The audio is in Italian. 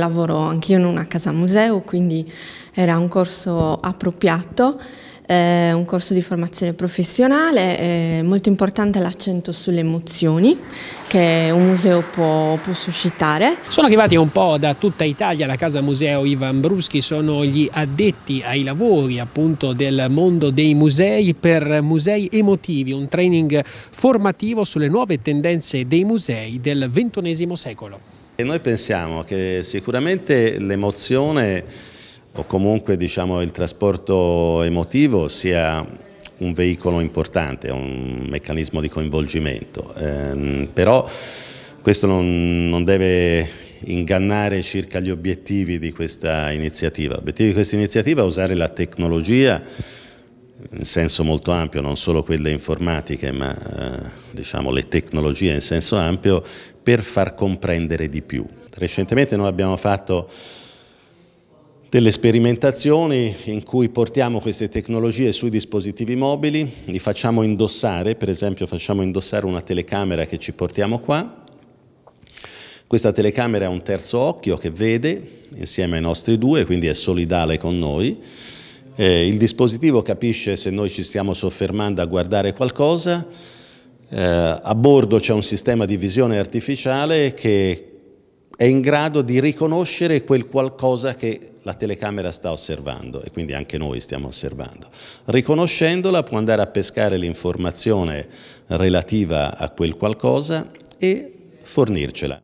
lavoro anch'io in una casa museo, quindi era un corso appropriato, eh, un corso di formazione professionale, eh, molto importante l'accento sulle emozioni che un museo può, può, suscitare. Sono arrivati un po' da tutta Italia alla Casa Museo Ivan Bruschi, sono gli addetti ai lavori appunto del mondo dei musei per Musei Emotivi, un training formativo sulle nuove tendenze dei musei del XXI secolo. E noi pensiamo che sicuramente l'emozione o comunque diciamo, il trasporto emotivo sia un veicolo importante, un meccanismo di coinvolgimento, eh, però questo non, non deve ingannare circa gli obiettivi di questa iniziativa. L'obiettivo di questa iniziativa è usare la tecnologia in senso molto ampio, non solo quelle informatiche, ma eh, diciamo, le tecnologie in senso ampio, per far comprendere di più. Recentemente noi abbiamo fatto delle sperimentazioni in cui portiamo queste tecnologie sui dispositivi mobili, li facciamo indossare, per esempio facciamo indossare una telecamera che ci portiamo qua. Questa telecamera ha un terzo occhio che vede insieme ai nostri due, quindi è solidale con noi eh, il dispositivo capisce se noi ci stiamo soffermando a guardare qualcosa, eh, a bordo c'è un sistema di visione artificiale che è in grado di riconoscere quel qualcosa che la telecamera sta osservando e quindi anche noi stiamo osservando. Riconoscendola può andare a pescare l'informazione relativa a quel qualcosa e fornircela.